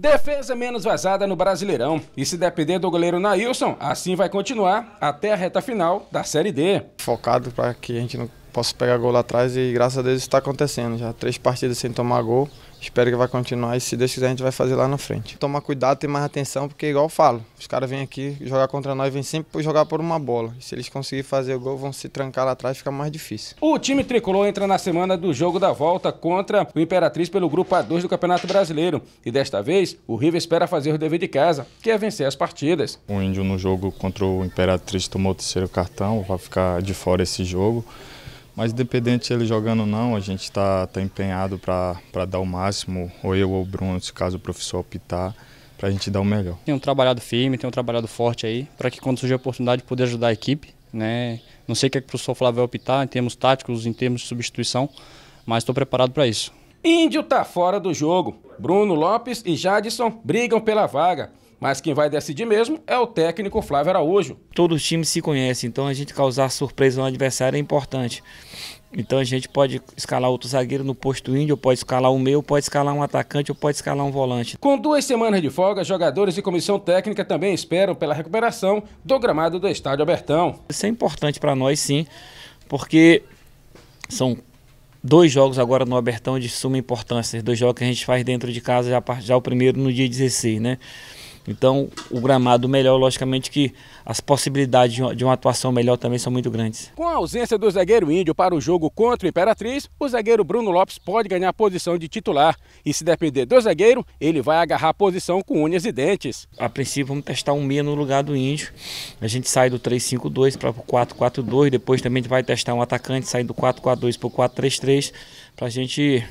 Defesa menos vazada no Brasileirão. E se depender do goleiro Nailson, assim vai continuar até a reta final da Série D. Focado para que a gente não possa pegar gol lá atrás e graças a Deus está acontecendo. Já três partidas sem tomar gol. Espero que vai continuar e se Deus quiser a gente vai fazer lá na frente. Tomar cuidado, ter mais atenção, porque igual eu falo, os caras vêm aqui jogar contra nós, vêm sempre jogar por uma bola. E se eles conseguirem fazer o gol, vão se trancar lá atrás, fica mais difícil. O time tricolor entra na semana do jogo da volta contra o Imperatriz pelo grupo A2 do Campeonato Brasileiro. E desta vez, o River espera fazer o dever de casa, que é vencer as partidas. O Índio no jogo contra o Imperatriz tomou o terceiro cartão, vai ficar de fora esse jogo. Mas independente ele jogando ou não, a gente está tá empenhado para dar o máximo, ou eu ou o Bruno, se caso o professor optar, para a gente dar o melhor. Tenho trabalhado firme, tenho trabalhado forte aí, para que quando surgir a oportunidade poder ajudar a equipe. Né? Não sei o que, é que o professor Flávio vai optar em termos táticos, em termos de substituição, mas estou preparado para isso. Índio tá fora do jogo. Bruno Lopes e Jadson brigam pela vaga. Mas quem vai decidir mesmo é o técnico Flávio Araújo. Todos os times se conhecem, então a gente causar surpresa no adversário é importante. Então a gente pode escalar outro zagueiro no posto índio, pode escalar o meu, pode escalar um atacante ou pode escalar um volante. Com duas semanas de folga, jogadores e comissão técnica também esperam pela recuperação do gramado do Estádio Abertão. Isso é importante para nós sim, porque são dois jogos agora no Abertão de suma importância. Dois jogos que a gente faz dentro de casa, já, já o primeiro no dia 16, né? Então, o gramado melhor, logicamente que as possibilidades de uma atuação melhor também são muito grandes. Com a ausência do zagueiro índio para o jogo contra o Imperatriz, o zagueiro Bruno Lopes pode ganhar a posição de titular. E se depender do zagueiro, ele vai agarrar a posição com unhas e dentes. A princípio, vamos testar um meia no lugar do índio. A gente sai do 3-5-2 para o 4-4-2. Depois também a gente vai testar um atacante, saindo do 4-4-2 para o 4-3-3, para a gente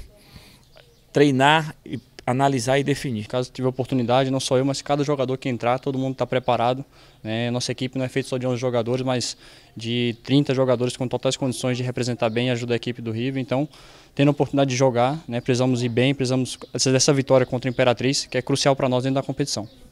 treinar e analisar e definir. Caso tiver oportunidade, não só eu, mas cada jogador que entrar, todo mundo está preparado. Né? Nossa equipe não é feita só de 11 jogadores, mas de 30 jogadores com totais condições de representar bem e ajudar a equipe do River. Então, tendo a oportunidade de jogar, né? precisamos ir bem, precisamos dessa vitória contra a Imperatriz, que é crucial para nós dentro da competição.